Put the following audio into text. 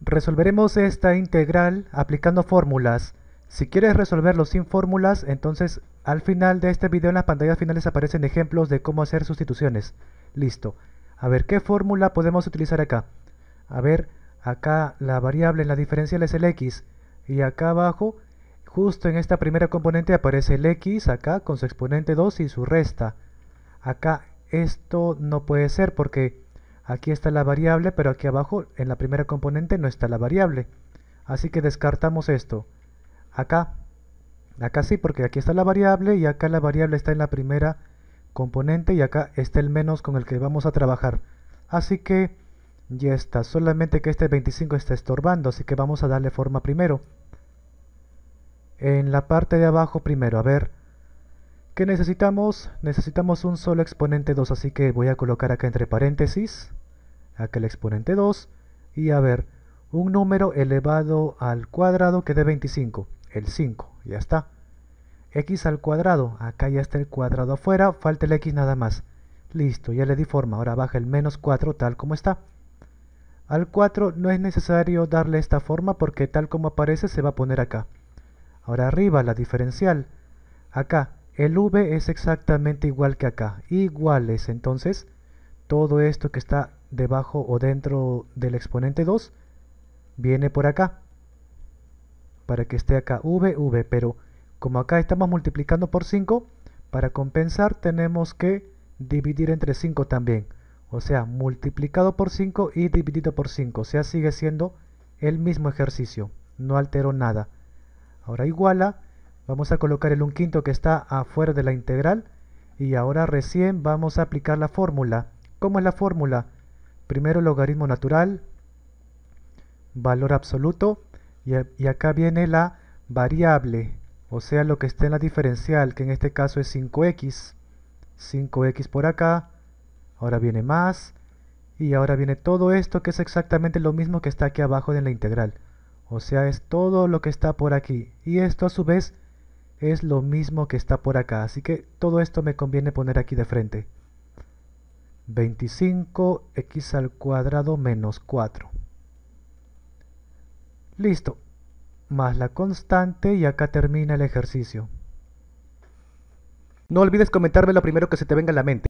Resolveremos esta integral aplicando fórmulas. Si quieres resolverlo sin fórmulas, entonces al final de este video en las pantallas finales aparecen ejemplos de cómo hacer sustituciones. Listo. A ver, ¿qué fórmula podemos utilizar acá? A ver, acá la variable en la diferencial es el x. Y acá abajo, justo en esta primera componente aparece el x acá con su exponente 2 y su resta. Acá esto no puede ser porque Aquí está la variable, pero aquí abajo en la primera componente no está la variable. Así que descartamos esto. Acá. Acá sí, porque aquí está la variable y acá la variable está en la primera componente y acá está el menos con el que vamos a trabajar. Así que ya está. Solamente que este 25 está estorbando, así que vamos a darle forma primero. En la parte de abajo primero, a ver... ¿Qué necesitamos? Necesitamos un solo exponente 2, así que voy a colocar acá entre paréntesis el exponente 2 y a ver, un número elevado al cuadrado que dé 25, el 5, ya está. x al cuadrado, acá ya está el cuadrado afuera, falta el x nada más. Listo, ya le di forma, ahora baja el menos 4 tal como está. Al 4 no es necesario darle esta forma porque tal como aparece se va a poner acá. Ahora arriba la diferencial. Acá, el v es exactamente igual que acá, iguales. Entonces, todo esto que está debajo o dentro del exponente 2 viene por acá para que esté acá v, v, pero como acá estamos multiplicando por 5, para compensar tenemos que dividir entre 5 también. O sea, multiplicado por 5 y dividido por 5. O sea, sigue siendo el mismo ejercicio. No altero nada. Ahora iguala. Vamos a colocar el 1 quinto que está afuera de la integral. Y ahora recién vamos a aplicar la fórmula. ¿Cómo es la fórmula? Primero logaritmo natural, valor absoluto, y, acá viene la variable, o sea lo que está en la diferencial, que en este caso es 5x, 5x por acá, ahora viene más, y ahora viene todo esto que es exactamente lo mismo que está aquí abajo en la integral. O sea, es todo lo que está por aquí. Y esto a su vez es lo mismo que está por acá. Así que todo esto me conviene poner aquí de frente. 25x al cuadrado menos 4. Listo. Más la constante y acá termina el ejercicio. No olvides comentarme lo primero que se te venga a la mente.